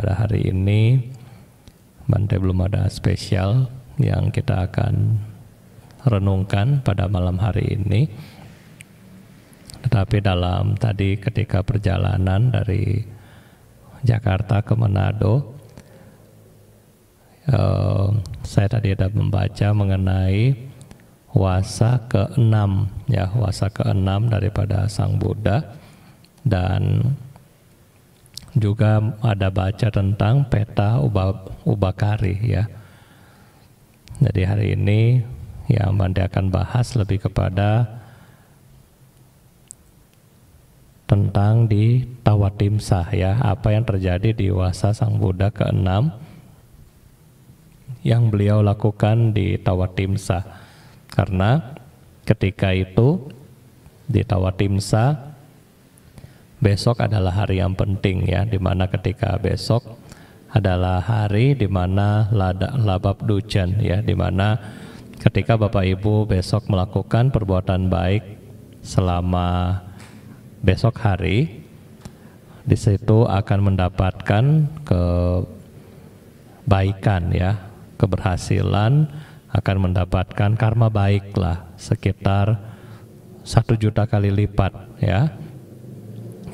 pada hari ini Bante belum ada spesial yang kita akan renungkan pada malam hari ini. Tetapi dalam tadi ketika perjalanan dari Jakarta ke Manado, eh, saya tadi ada membaca mengenai wasa keenam ya wasa keenam daripada Sang Buddha dan juga ada baca tentang peta ubah, ubakari ya. Jadi hari ini ya Mandi akan bahas lebih kepada tentang di Tawatimsah ya, apa yang terjadi di Wasa Sang Buddha ke-6 yang beliau lakukan di Tawatimsah. Karena ketika itu di Tawatimsah Besok adalah hari yang penting ya, dimana ketika besok adalah hari dimana lada, labab dujan ya, dimana ketika Bapak Ibu besok melakukan perbuatan baik selama besok hari, di situ akan mendapatkan kebaikan ya, keberhasilan akan mendapatkan karma baik lah sekitar satu juta kali lipat ya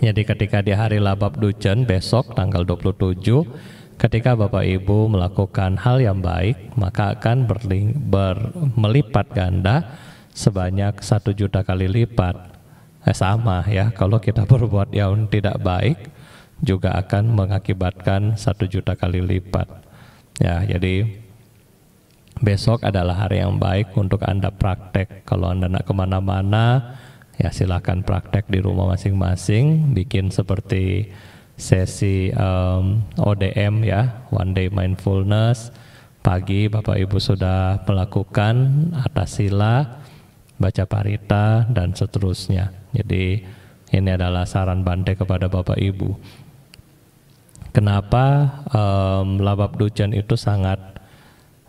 jadi ya, ketika di hari Labab Ducen besok tanggal 27 ketika Bapak Ibu melakukan hal yang baik maka akan berling, ber, melipat ganda sebanyak satu juta kali lipat. Eh, sama ya kalau kita berbuat yang tidak baik juga akan mengakibatkan satu juta kali lipat. Ya jadi besok adalah hari yang baik untuk Anda praktek. Kalau Anda nak kemana-mana, ya silahkan praktek di rumah masing-masing bikin seperti sesi um, ODM ya one day mindfulness pagi Bapak Ibu sudah melakukan atas sila baca parita dan seterusnya jadi ini adalah saran Bante kepada Bapak Ibu kenapa um, labab dujan itu sangat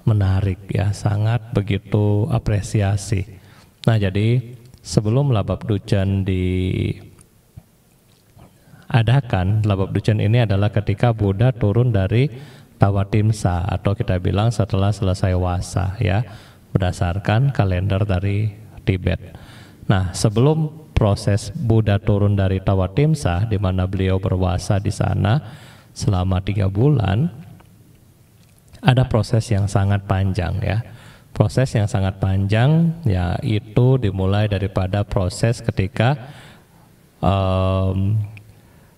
menarik ya sangat begitu apresiasi nah jadi sebelum labab ducan diadakan, labab ducan ini adalah ketika Buddha turun dari Tawatimsa atau kita bilang setelah selesai wasa ya berdasarkan kalender dari Tibet. Nah, sebelum proses Buddha turun dari Tawatimsa di mana beliau berwasa di sana selama tiga bulan, ada proses yang sangat panjang ya proses yang sangat panjang yaitu dimulai daripada proses ketika um,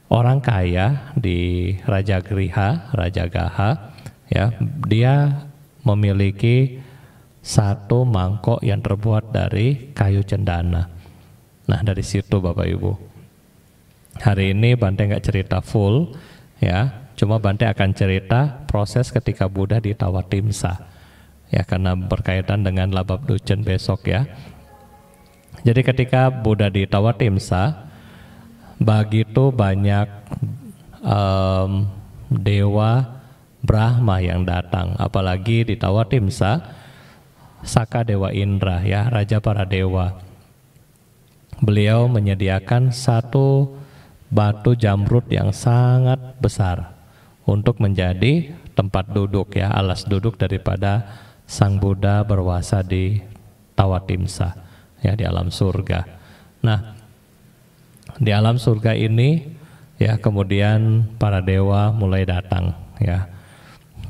orang kaya di Raja Griha, Raja Gaha ya dia memiliki satu mangkok yang terbuat dari kayu cendana. Nah dari situ Bapak Ibu. Hari ini Bante nggak cerita full ya, cuma Bante akan cerita proses ketika Buddha di timsa ya karena berkaitan dengan labab ducen besok ya. Jadi ketika Buddha ditawa timsa, begitu banyak um, dewa Brahma yang datang, apalagi ditawa timsa Saka Dewa Indra ya, raja para dewa. Beliau menyediakan satu batu jamrut yang sangat besar untuk menjadi tempat duduk ya, alas duduk daripada Sang Buddha berwasa di Tawatimsa, ya di alam surga. Nah, di alam surga ini ya kemudian para dewa mulai datang ya.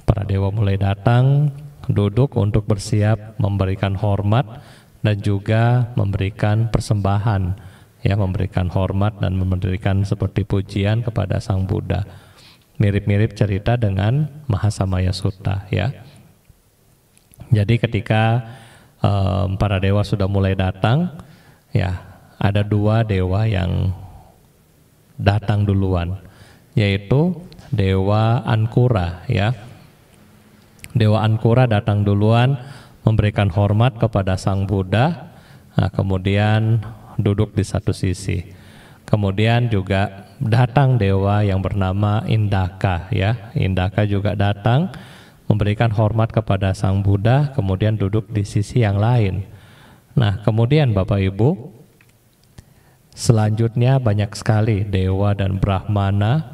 Para dewa mulai datang duduk untuk bersiap memberikan hormat dan juga memberikan persembahan ya memberikan hormat dan memberikan seperti pujian kepada Sang Buddha. Mirip-mirip cerita dengan Mahasamaya Sutta ya. Jadi ketika um, para dewa sudah mulai datang, ya ada dua dewa yang datang duluan, yaitu dewa Ankura ya. Dewa Ankura datang duluan memberikan hormat kepada Sang Buddha, nah, kemudian duduk di satu sisi. Kemudian juga datang dewa yang bernama Indaka ya. Indaka juga datang memberikan hormat kepada Sang Buddha, kemudian duduk di sisi yang lain. Nah, kemudian Bapak Ibu, selanjutnya banyak sekali dewa dan brahmana,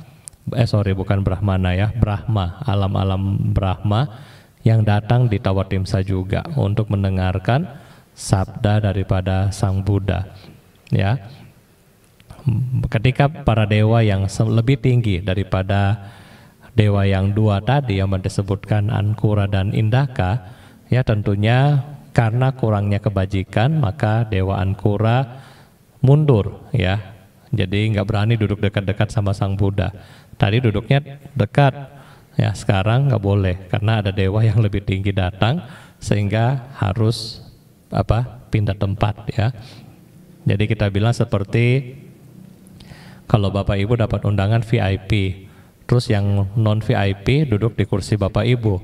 eh sorry bukan brahmana ya, brahma, alam-alam brahma yang datang di Tawatimsa juga untuk mendengarkan sabda daripada Sang Buddha. Ya, ketika para dewa yang lebih tinggi daripada dewa yang dua tadi yang disebutkan Ankura dan Indaka, ya tentunya karena kurangnya kebajikan maka dewa Ankura mundur, ya. Jadi nggak berani duduk dekat-dekat sama Sang Buddha. Tadi duduknya dekat, ya sekarang nggak boleh karena ada dewa yang lebih tinggi datang sehingga harus apa pindah tempat ya. Jadi kita bilang seperti kalau Bapak Ibu dapat undangan VIP, Terus yang non VIP duduk di kursi Bapak Ibu.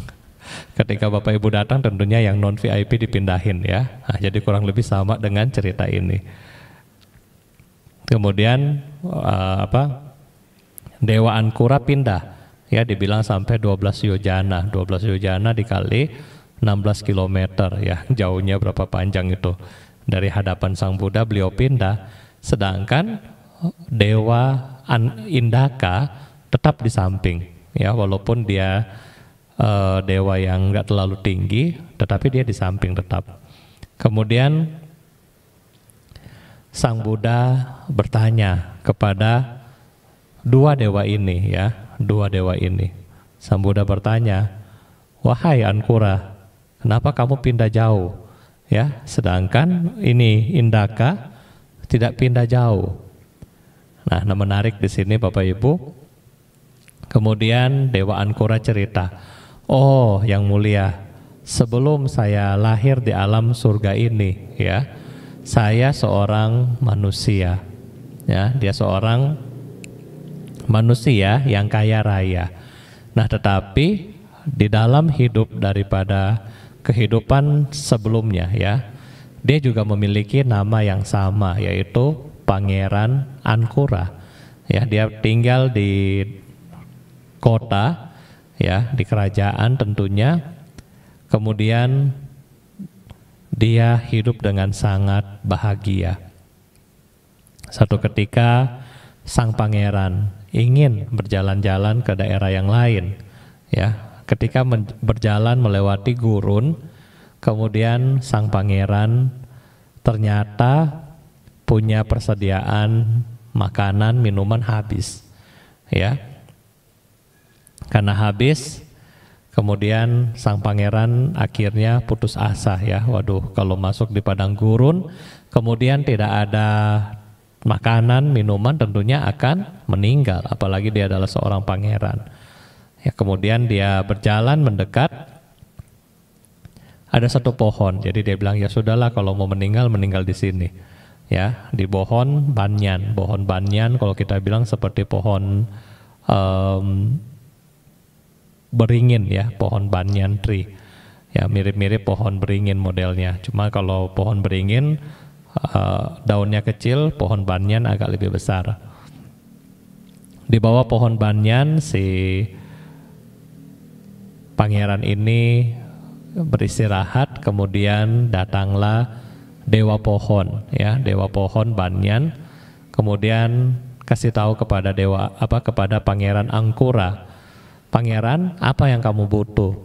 Ketika Bapak Ibu datang tentunya yang non VIP dipindahin ya. Nah, jadi kurang lebih sama dengan cerita ini. Kemudian uh, apa? Dewa Ankura pindah ya dibilang sampai 12 yojana. 12 yojana dikali 16 km ya. Jauhnya berapa panjang itu? Dari hadapan Sang Buddha beliau pindah sedangkan Dewa Indaka tetap di samping ya walaupun dia uh, dewa yang nggak terlalu tinggi tetapi dia di samping tetap kemudian sang Buddha bertanya kepada dua dewa ini ya dua dewa ini sang Buddha bertanya wahai Ankura kenapa kamu pindah jauh ya sedangkan ini Indaka tidak pindah jauh nah, nah menarik di sini Bapak Ibu Kemudian Dewa Ankura cerita, "Oh, yang mulia, sebelum saya lahir di alam surga ini, ya, saya seorang manusia. Ya, dia seorang manusia yang kaya raya. Nah, tetapi di dalam hidup daripada kehidupan sebelumnya ya, dia juga memiliki nama yang sama yaitu Pangeran Ankura. Ya, dia tinggal di kota ya di kerajaan tentunya kemudian dia hidup dengan sangat bahagia satu ketika sang pangeran ingin berjalan-jalan ke daerah yang lain ya ketika berjalan melewati gurun kemudian sang pangeran ternyata punya persediaan makanan minuman habis ya karena habis Kemudian sang pangeran akhirnya putus asa ya. Waduh, kalau masuk di padang gurun, kemudian tidak ada makanan, minuman tentunya akan meninggal apalagi dia adalah seorang pangeran. Ya, kemudian dia berjalan mendekat ada satu pohon. Jadi dia bilang ya sudahlah kalau mau meninggal meninggal di sini. Ya, di pohon banyan. Pohon banyan kalau kita bilang seperti pohon um, beringin ya, iya. pohon banyan tree. Ya, mirip-mirip pohon beringin modelnya. Cuma kalau pohon beringin eh, daunnya kecil, pohon banyan agak lebih besar. Di bawah pohon banyan si pangeran ini beristirahat, kemudian datanglah dewa pohon ya, dewa pohon banyan. Kemudian kasih tahu kepada dewa apa kepada pangeran Angkura Pangeran, apa yang kamu butuh?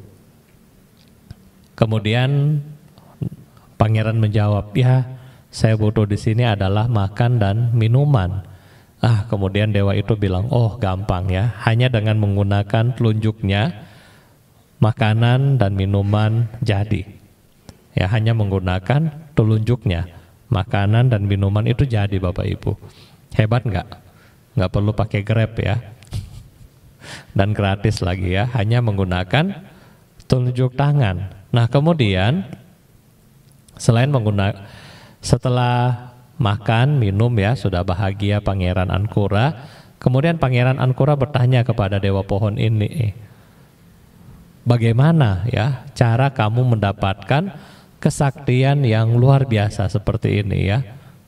Kemudian pangeran menjawab, ya saya butuh di sini adalah makan dan minuman. Ah, kemudian dewa itu bilang, oh gampang ya, hanya dengan menggunakan telunjuknya, makanan dan minuman jadi. Ya, hanya menggunakan telunjuknya, makanan dan minuman itu jadi Bapak Ibu. Hebat nggak? Nggak perlu pakai grab ya dan gratis lagi ya, hanya menggunakan tunjuk tangan. Nah, kemudian selain menggunakan setelah makan, minum ya, sudah bahagia Pangeran Ankura. Kemudian Pangeran Ankura bertanya kepada Dewa Pohon ini, bagaimana ya cara kamu mendapatkan kesaktian yang luar biasa seperti ini ya.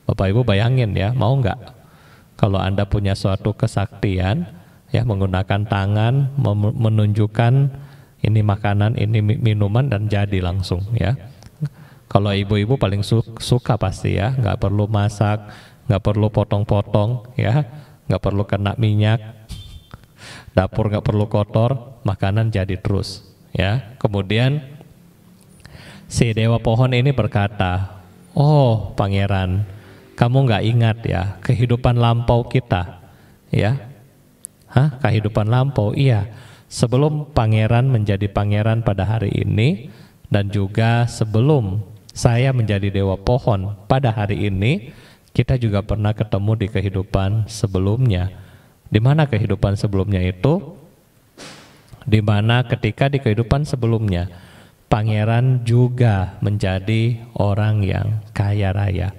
Bapak Ibu bayangin ya, mau nggak? Kalau Anda punya suatu kesaktian, ya menggunakan tangan menunjukkan ini makanan, ini minuman dan jadi langsung ya. Kalau ibu-ibu paling su suka pasti ya, nggak perlu masak, nggak perlu potong-potong ya, nggak perlu kena minyak, dapur nggak perlu kotor, makanan jadi terus ya. Kemudian si dewa pohon ini berkata, oh pangeran, kamu nggak ingat ya kehidupan lampau kita ya Hah? Kehidupan lampau, iya. Sebelum pangeran menjadi pangeran pada hari ini, dan juga sebelum saya menjadi dewa pohon pada hari ini, kita juga pernah ketemu di kehidupan sebelumnya. Di mana kehidupan sebelumnya itu? Di mana ketika di kehidupan sebelumnya, pangeran juga menjadi orang yang kaya raya.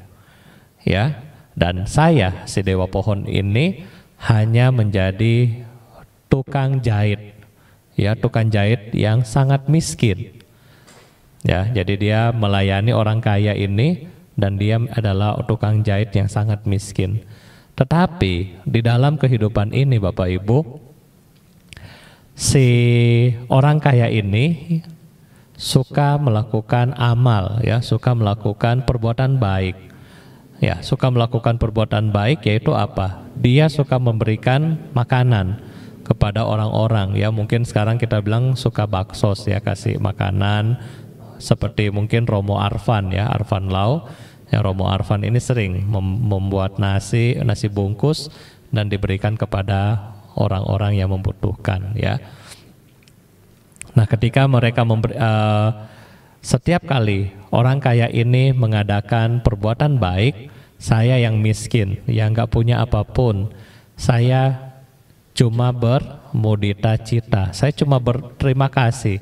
Ya, dan saya si dewa pohon ini hanya menjadi tukang jahit ya tukang jahit yang sangat miskin ya jadi dia melayani orang kaya ini dan dia adalah tukang jahit yang sangat miskin tetapi di dalam kehidupan ini Bapak Ibu si orang kaya ini suka melakukan amal ya suka melakukan perbuatan baik ya suka melakukan perbuatan baik yaitu apa? Dia suka memberikan makanan kepada orang-orang ya mungkin sekarang kita bilang suka baksos ya kasih makanan seperti mungkin Romo Arfan ya Arfan Lau ya Romo Arfan ini sering mem membuat nasi nasi bungkus dan diberikan kepada orang-orang yang membutuhkan ya. Nah, ketika mereka memberi, uh, setiap kali orang kaya ini mengadakan perbuatan baik, saya yang miskin, yang nggak punya apapun. Saya cuma bermudita cita. Saya cuma berterima kasih.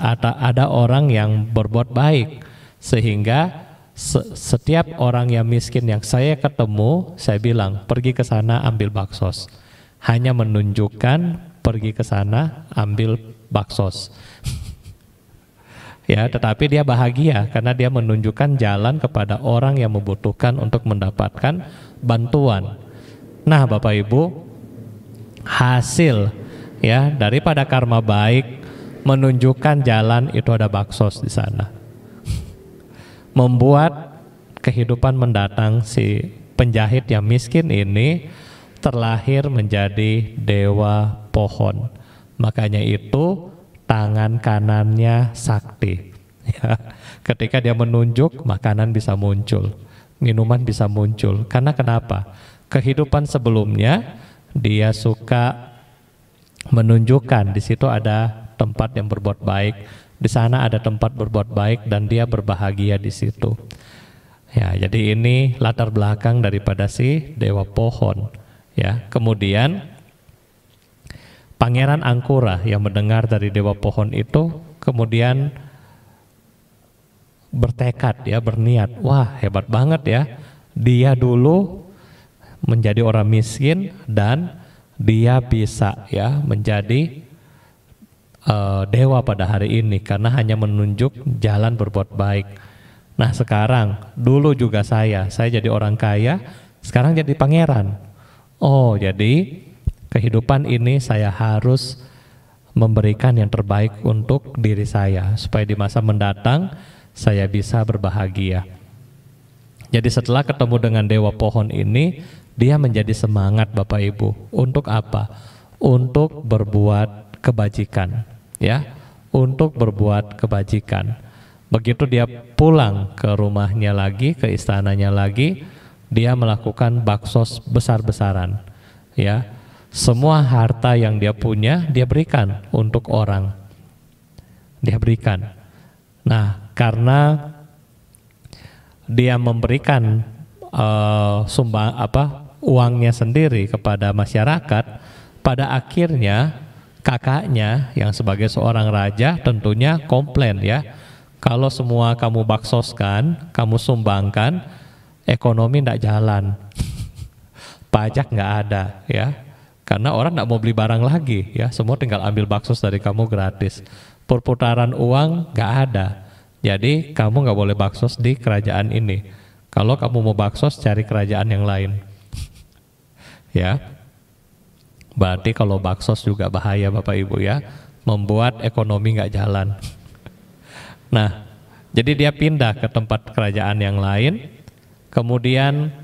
Ada, ada orang yang berbuat baik. Sehingga se setiap orang yang miskin yang saya ketemu, saya bilang, pergi ke sana ambil baksos. Hanya menunjukkan pergi ke sana ambil baksos. ya tetapi dia bahagia karena dia menunjukkan jalan kepada orang yang membutuhkan untuk mendapatkan bantuan nah Bapak Ibu hasil ya daripada karma baik menunjukkan jalan itu ada baksos di sana membuat kehidupan mendatang si penjahit yang miskin ini terlahir menjadi dewa pohon makanya itu tangan kanannya sakti. Ya. Ketika dia menunjuk, makanan bisa muncul, minuman bisa muncul. Karena kenapa? Kehidupan sebelumnya dia suka menunjukkan di situ ada tempat yang berbuat baik, di sana ada tempat berbuat baik dan dia berbahagia di situ. Ya, jadi ini latar belakang daripada si dewa pohon. Ya, kemudian Pangeran Angkura yang mendengar dari Dewa Pohon itu kemudian bertekad ya, berniat. Wah hebat banget ya. Dia dulu menjadi orang miskin dan dia bisa ya menjadi uh, dewa pada hari ini karena hanya menunjuk jalan berbuat baik. Nah sekarang dulu juga saya, saya jadi orang kaya, sekarang jadi pangeran. Oh jadi kehidupan ini saya harus memberikan yang terbaik untuk diri saya supaya di masa mendatang saya bisa berbahagia. Jadi setelah ketemu dengan dewa pohon ini, dia menjadi semangat Bapak Ibu. Untuk apa? Untuk berbuat kebajikan, ya. Untuk berbuat kebajikan. Begitu dia pulang ke rumahnya lagi, ke istananya lagi, dia melakukan baksos besar-besaran, ya semua harta yang dia punya, dia berikan untuk orang. Dia berikan. Nah, karena dia memberikan uh, eh, sumbang apa uangnya sendiri kepada masyarakat, pada akhirnya kakaknya yang sebagai seorang raja tentunya komplain ya. Kalau semua kamu baksoskan, kamu sumbangkan, ekonomi tidak jalan. Pajak nggak ada ya karena orang tidak mau beli barang lagi ya semua tinggal ambil bakso dari kamu gratis perputaran uang nggak ada jadi kamu nggak boleh bakso di kerajaan ini kalau kamu mau bakso cari kerajaan yang lain ya berarti kalau bakso juga bahaya bapak ibu ya membuat ekonomi nggak jalan nah jadi dia pindah ke tempat kerajaan yang lain kemudian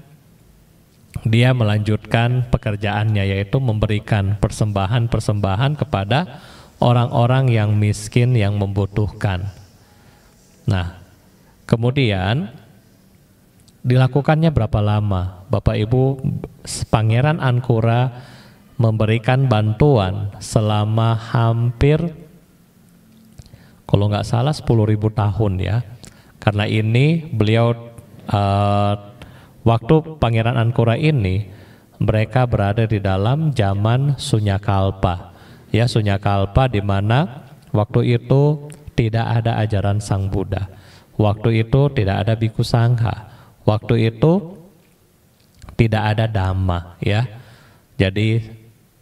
dia melanjutkan pekerjaannya yaitu memberikan persembahan-persembahan kepada orang-orang yang miskin yang membutuhkan. Nah, kemudian dilakukannya berapa lama? Bapak Ibu Pangeran Ankura memberikan bantuan selama hampir kalau nggak salah 10.000 tahun ya. Karena ini beliau uh, Waktu Pangeran Ankura ini mereka berada di dalam zaman Sunyakalpa. Ya, Sunyakalpa di mana waktu itu tidak ada ajaran Sang Buddha. Waktu itu tidak ada biku sangha. Waktu itu tidak ada dhamma, ya. Jadi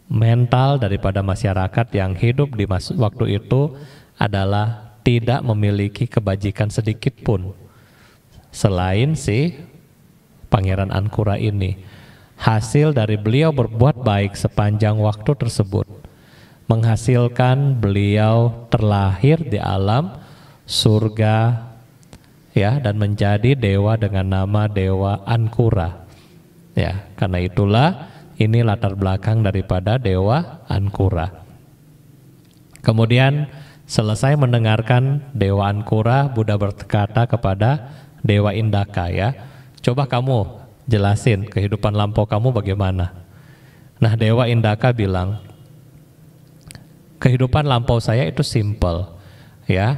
mental daripada masyarakat yang hidup di waktu itu adalah tidak memiliki kebajikan sedikit pun selain si Pangeran Ankura ini. Hasil dari beliau berbuat baik sepanjang waktu tersebut menghasilkan beliau terlahir di alam surga ya dan menjadi dewa dengan nama dewa Ankura. Ya, karena itulah ini latar belakang daripada dewa Ankura. Kemudian selesai mendengarkan dewa Ankura, Buddha berkata kepada dewa Indaka ya, Coba kamu jelasin kehidupan lampau kamu bagaimana. Nah Dewa Indaka bilang, kehidupan lampau saya itu simple. Ya,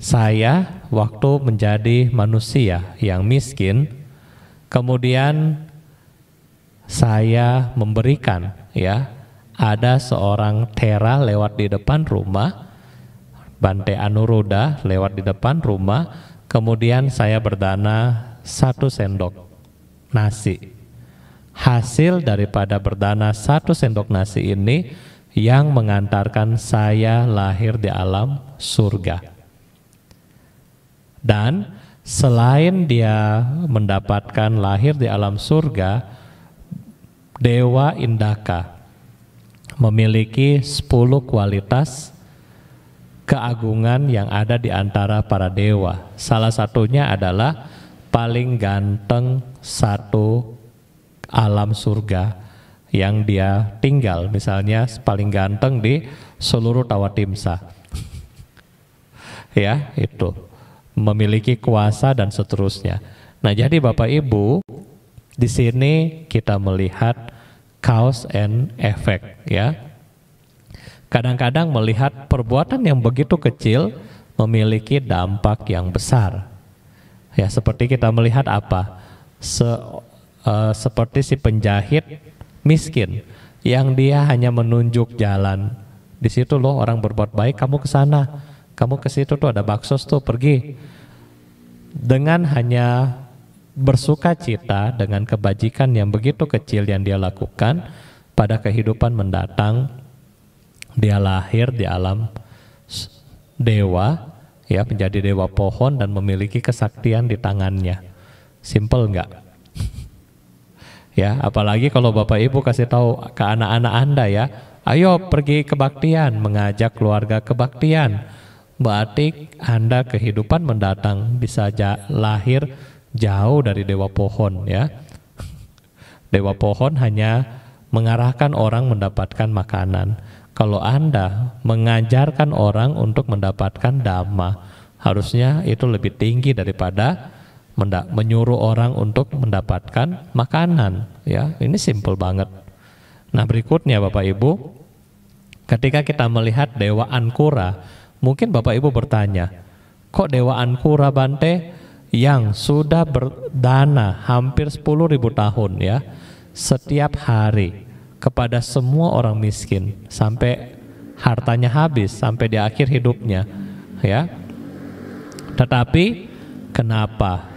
saya waktu menjadi manusia yang miskin, kemudian saya memberikan ya ada seorang Tera lewat di depan rumah, Bante Anuruda lewat di depan rumah, kemudian saya berdana satu sendok nasi. Hasil daripada berdana satu sendok nasi ini yang mengantarkan saya lahir di alam surga. Dan selain dia mendapatkan lahir di alam surga, Dewa Indaka memiliki 10 kualitas keagungan yang ada di antara para dewa. Salah satunya adalah paling ganteng satu alam surga yang dia tinggal misalnya paling ganteng di seluruh Tawatimsa ya itu memiliki kuasa dan seterusnya nah jadi Bapak Ibu di sini kita melihat cause and effect ya kadang-kadang melihat perbuatan yang begitu kecil memiliki dampak yang besar Ya, seperti kita melihat apa? Se, uh, seperti si penjahit miskin yang dia hanya menunjuk jalan. Di situ loh orang berbuat baik, kamu ke sana. Kamu ke situ tuh ada bakso tuh, pergi. Dengan hanya bersuka cita dengan kebajikan yang begitu kecil yang dia lakukan pada kehidupan mendatang dia lahir di alam dewa ya menjadi dewa pohon dan memiliki kesaktian di tangannya. Simple nggak? ya, apalagi kalau Bapak Ibu kasih tahu ke anak-anak Anda ya, ayo pergi kebaktian, mengajak keluarga kebaktian. Berarti Anda kehidupan mendatang bisa lahir jauh dari dewa pohon ya. Dewa pohon hanya mengarahkan orang mendapatkan makanan kalau Anda mengajarkan orang untuk mendapatkan dhamma, harusnya itu lebih tinggi daripada menyuruh orang untuk mendapatkan makanan. Ya, ini simple banget. Nah berikutnya Bapak Ibu, ketika kita melihat Dewa Ankura, mungkin Bapak Ibu bertanya, kok Dewa Ankura Bante yang sudah berdana hampir 10.000 tahun ya, setiap hari kepada semua orang miskin sampai hartanya habis sampai di akhir hidupnya ya tetapi kenapa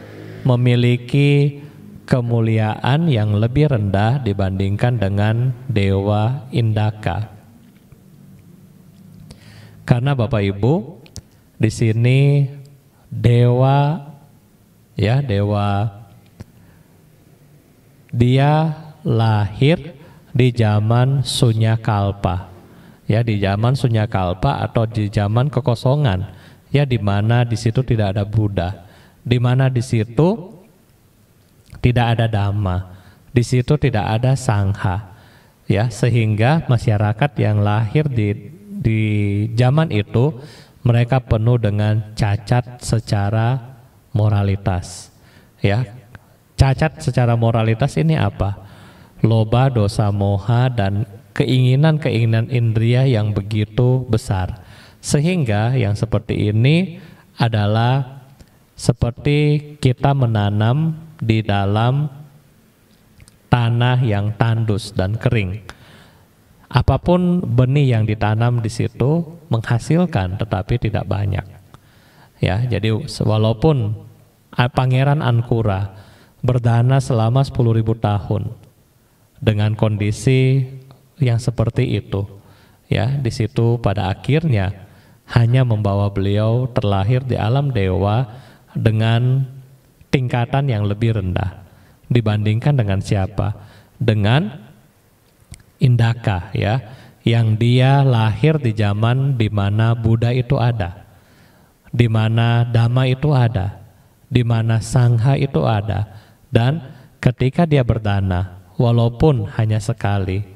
memiliki kemuliaan yang lebih rendah dibandingkan dengan dewa indaka karena Bapak Ibu di sini dewa ya dewa dia lahir di zaman Sunya Kalpa. Ya, di zaman Sunya Kalpa atau di zaman kekosongan. Ya, di mana di situ tidak ada Buddha. Di mana di situ tidak ada Dhamma. Di situ tidak ada Sangha. Ya, sehingga masyarakat yang lahir di di zaman itu mereka penuh dengan cacat secara moralitas. Ya, cacat secara moralitas ini apa? loba, dosa moha, dan keinginan-keinginan indria yang begitu besar. Sehingga yang seperti ini adalah seperti kita menanam di dalam tanah yang tandus dan kering. Apapun benih yang ditanam di situ menghasilkan tetapi tidak banyak. Ya, jadi walaupun eh, Pangeran Ankura berdana selama 10.000 tahun, dengan kondisi yang seperti itu. Ya, di situ pada akhirnya hanya membawa beliau terlahir di alam dewa dengan tingkatan yang lebih rendah dibandingkan dengan siapa? Dengan Indaka ya, yang dia lahir di zaman di mana Buddha itu ada. Di mana Dhamma itu ada, di mana Sangha itu ada dan ketika dia berdana walaupun hanya sekali,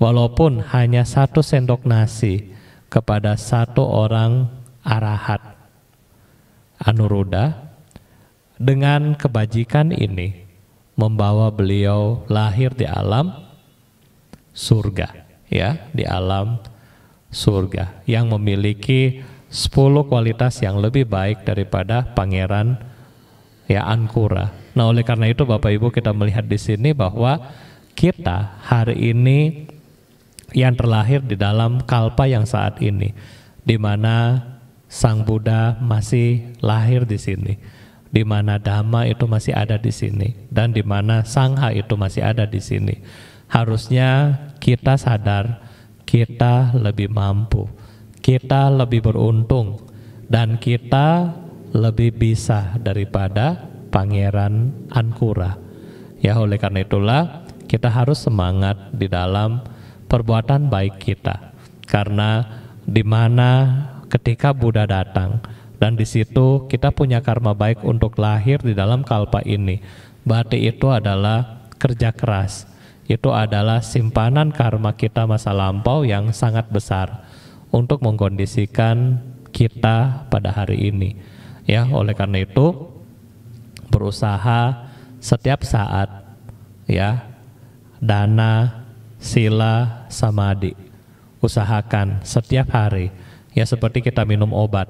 walaupun hanya satu sendok nasi kepada satu orang arahat Anuruddha, dengan kebajikan ini membawa beliau lahir di alam surga, ya, di alam surga yang memiliki 10 kualitas yang lebih baik daripada pangeran ya angkura. Nah, oleh karena itu Bapak Ibu kita melihat di sini bahwa kita hari ini yang terlahir di dalam kalpa yang saat ini di mana Sang Buddha masih lahir di sini, di mana Dhamma itu masih ada di sini dan di mana Sangha itu masih ada di sini. Harusnya kita sadar kita lebih mampu, kita lebih beruntung dan kita lebih bisa daripada pangeran Ankura. Ya, oleh karena itulah kita harus semangat di dalam perbuatan baik kita. Karena di mana ketika Buddha datang dan di situ kita punya karma baik untuk lahir di dalam kalpa ini. Berarti itu adalah kerja keras. Itu adalah simpanan karma kita masa lampau yang sangat besar untuk mengkondisikan kita pada hari ini. Ya, oleh karena itu berusaha setiap saat ya dana, sila, samadi. Usahakan setiap hari ya seperti kita minum obat.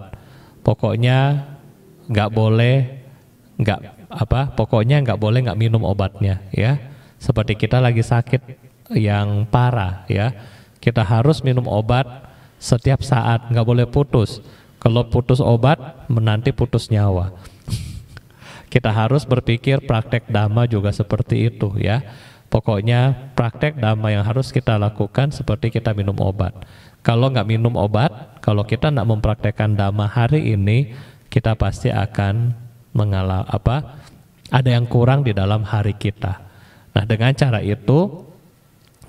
Pokoknya nggak boleh nggak apa pokoknya nggak boleh nggak minum obatnya ya seperti kita lagi sakit yang parah ya kita harus minum obat setiap saat nggak boleh putus kalau putus obat, menanti putus nyawa. Kita harus berpikir praktek dhamma juga seperti itu ya. Pokoknya praktek dhamma yang harus kita lakukan seperti kita minum obat. Kalau nggak minum obat, kalau kita nggak mempraktekkan dhamma hari ini, kita pasti akan mengalami apa? Ada yang kurang di dalam hari kita. Nah dengan cara itu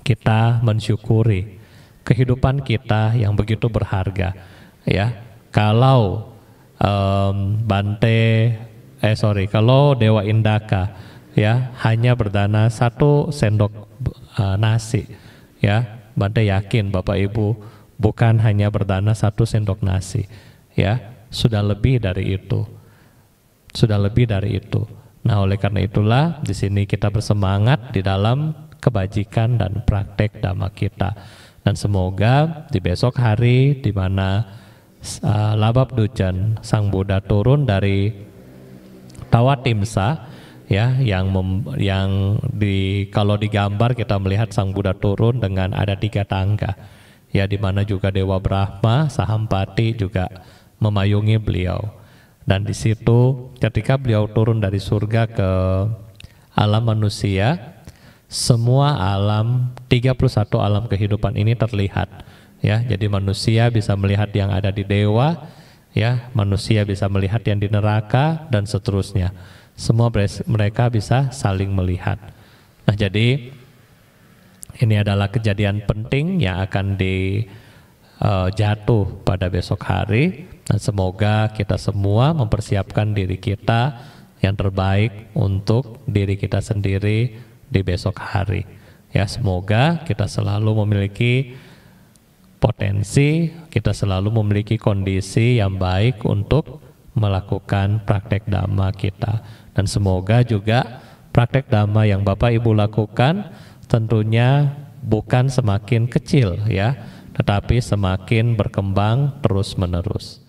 kita mensyukuri kehidupan kita yang begitu berharga, ya kalau um, Bante, eh sorry, kalau Dewa Indaka ya hanya berdana satu sendok uh, nasi ya Bante yakin Bapak Ibu bukan hanya berdana satu sendok nasi ya sudah lebih dari itu sudah lebih dari itu nah oleh karena itulah di sini kita bersemangat di dalam kebajikan dan praktek dhamma kita dan semoga di besok hari di mana uh, Labab Dujan Sang Buddha turun dari Tawatimsa ya yang mem, yang di kalau digambar kita melihat Sang Buddha turun dengan ada tiga tangga ya di mana juga Dewa Brahma Sahampati juga memayungi beliau dan di situ ketika beliau turun dari surga ke alam manusia semua alam 31 alam kehidupan ini terlihat ya. Jadi manusia bisa melihat yang ada di dewa, ya, manusia bisa melihat yang di neraka dan seterusnya. Semua mereka bisa saling melihat. Nah, jadi ini adalah kejadian penting yang akan di uh, jatuh pada besok hari dan semoga kita semua mempersiapkan diri kita yang terbaik untuk diri kita sendiri di besok hari. Ya, semoga kita selalu memiliki potensi, kita selalu memiliki kondisi yang baik untuk melakukan praktek dhamma kita. Dan semoga juga praktek dhamma yang Bapak Ibu lakukan tentunya bukan semakin kecil ya, tetapi semakin berkembang terus-menerus.